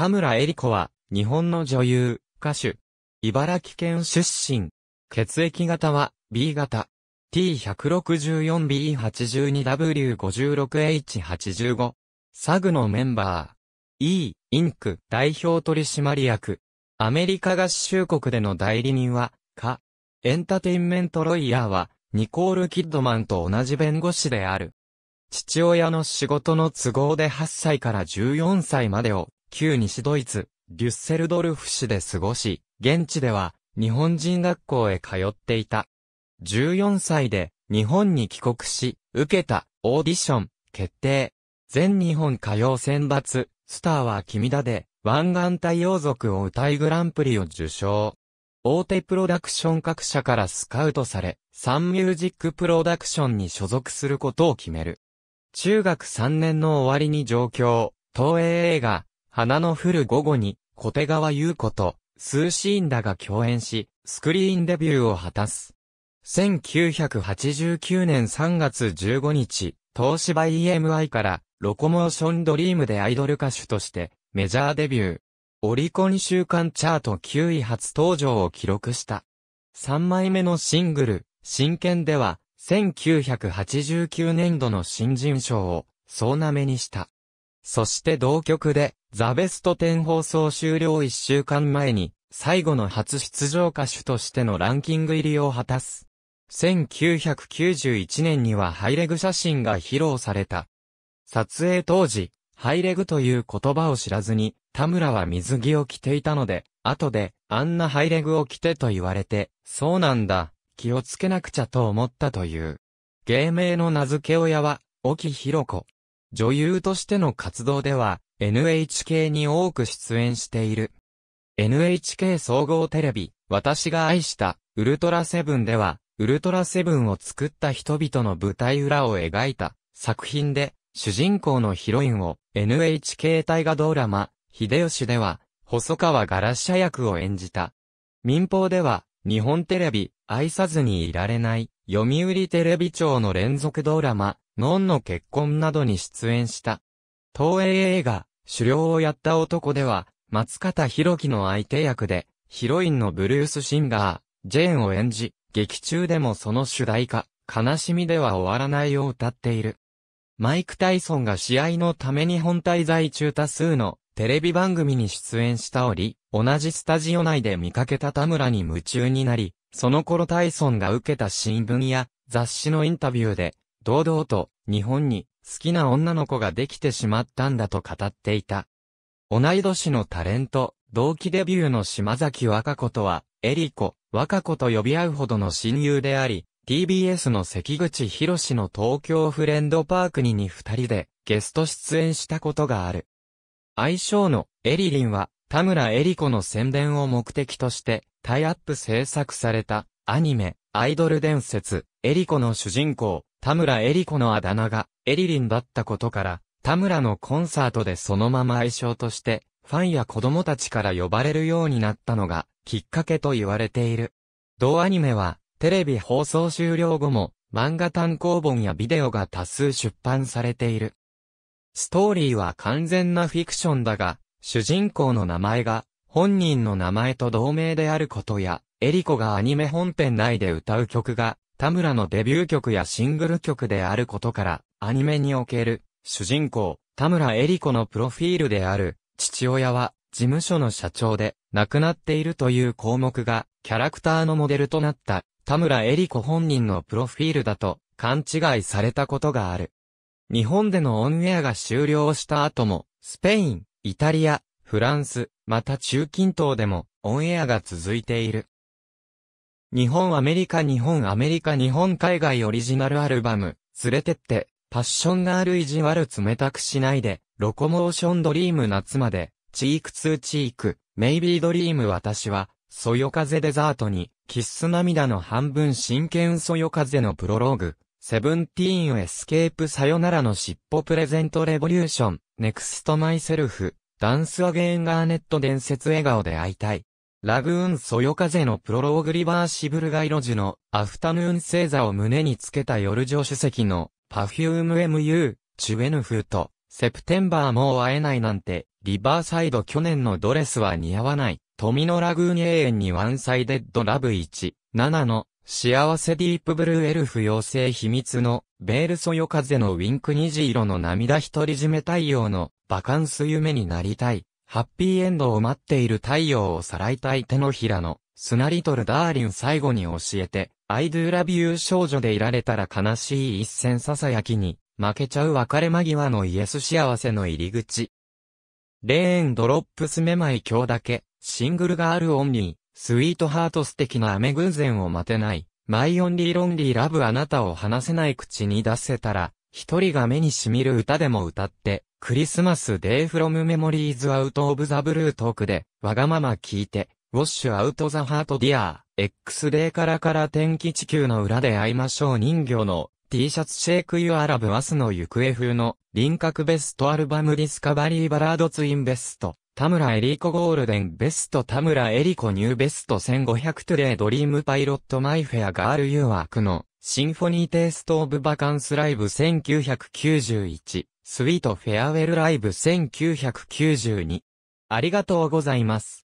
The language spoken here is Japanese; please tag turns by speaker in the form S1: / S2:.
S1: 田村恵里子は、日本の女優、歌手。茨城県出身。血液型は、B 型。T164B82W56H85。サグのメンバー。E、インク代表取締役。アメリカ合衆国での代理人は、か。エンタテインメントロイヤーは、ニコール・キッドマンと同じ弁護士である。父親の仕事の都合で8歳から14歳までを旧西ドイツ、デュッセルドルフ市で過ごし、現地では日本人学校へ通っていた。14歳で日本に帰国し、受けたオーディション決定。全日本歌謡選抜、スターは君だで、湾岸太陽族を歌いグランプリを受賞。大手プロダクション各社からスカウトされ、サンミュージックプロダクションに所属することを決める。中学3年の終わりに上京、東映映画、花の降る午後に、小手川優子と、スーシーンだが共演し、スクリーンデビューを果たす。1989年3月15日、東芝 EMI から、ロコモーションドリームでアイドル歌手として、メジャーデビュー。オリコン週間チャート9位初登場を記録した。3枚目のシングル、真剣では、1989年度の新人賞を、総なめにした。そして同局で、ザ・ベスト10放送終了1週間前に、最後の初出場歌手としてのランキング入りを果たす。1991年にはハイレグ写真が披露された。撮影当時、ハイレグという言葉を知らずに、田村は水着を着ていたので、後で、あんなハイレグを着てと言われて、そうなんだ、気をつけなくちゃと思ったという。芸名の名付け親は、沖弘子。女優としての活動では、NHK に多く出演している。NHK 総合テレビ、私が愛した、ウルトラセブンでは、ウルトラセブンを作った人々の舞台裏を描いた作品で、主人公のヒロインを NHK 大河ドラマ、秀吉では、細川ガラシャ役を演じた。民放では、日本テレビ、愛さずにいられない、読売テレビ庁の連続ドラマ、ノンの結婚などに出演した。東映映画、狩猟をやった男では、松方弘樹の相手役で、ヒロインのブルース・シンガー、ジェーンを演じ、劇中でもその主題歌、悲しみでは終わらないを歌っている。マイク・タイソンが試合のために本滞在中多数のテレビ番組に出演したり、同じスタジオ内で見かけた田村に夢中になり、その頃タイソンが受けた新聞や雑誌のインタビューで、堂々と日本に好きな女の子ができてしまったんだと語っていた。同い年のタレント、同期デビューの島崎和歌子とは、エリコ、和歌子と呼び合うほどの親友であり、TBS の関口博士の東京フレンドパークにに二人でゲスト出演したことがある。愛称のエリリンは田村エリコの宣伝を目的としてタイアップ制作されたアニメアイドル伝説エリコの主人公田村エリ子のあだ名が、エリリンだったことから、田村のコンサートでそのまま愛称として、ファンや子供たちから呼ばれるようになったのが、きっかけと言われている。同アニメは、テレビ放送終了後も、漫画単行本やビデオが多数出版されている。ストーリーは完全なフィクションだが、主人公の名前が、本人の名前と同名であることや、エリコがアニメ本編内で歌う曲が、田村のデビュー曲やシングル曲であることから、アニメにおける、主人公、田村恵里子のプロフィールである、父親は、事務所の社長で、亡くなっているという項目が、キャラクターのモデルとなった、田村恵里子本人のプロフィールだと、勘違いされたことがある。日本でのオンエアが終了した後も、スペイン、イタリア、フランス、また中近東でも、オンエアが続いている。日本アメリカ日本アメリカ日本海外オリジナルアルバム、連れてって、パッションがある意地悪冷たくしないで、ロコモーションドリーム夏まで、チークツーチーク、メイビードリーム私は、そよ風デザートに、キッス涙の半分真剣そよ風のプロローグ、セブンティーンエスケープさよならの尻尾プレゼントレボリューション、ネクストマイセルフ、ダンスアゲーンガーネット伝説笑顔で会いたい。ラグーンそよ風のプロローグリバーシブル街路樹のアフタヌーン星座を胸につけた夜上主席のパフューム MU、チュエヌフーと、セプテンバーもう会えないなんて、リバーサイド去年のドレスは似合わない、富のラグーン永遠にワンサイデッドラブ1、7の、幸せディープブルーエルフ妖精秘密の、ベールそよ風のウィンク虹色の涙独り占め太陽の、バカンス夢になりたい。ハッピーエンドを待っている太陽をさらいたい手のひらの、ナリトルダーリン最後に教えて、I do love you 少女でいられたら悲しい一戦囁きに、負けちゃう別れ間際のイエス幸せの入り口。レーンドロップスめまい今日だけ、シングルガールオンリー、スイートハート素敵な雨偶然を待てない、マイオンリーロンリーラブあなたを話せない口に出せたら、一人が目に染みる歌でも歌って、クリスマスデーフロムメモリーズアウトオブザブルートークで、わがまま聞いて、ウォッシュアウトザハートディアー、X デーからから天気地球の裏で会いましょう人形の T シャツシェイクユアラブアスの行方風の輪郭ベストアルバムディスカバリーバラードツインベスト。田村エリコゴールデンベスト田村エリコニューベスト1500トゥレイドリームパイロットマイフェアガールユーワークのシンフォニーテイスト・オブ・バカンス・ライブ1991、スウィート・フェアウェル・ライブ1992。ありがとうございます。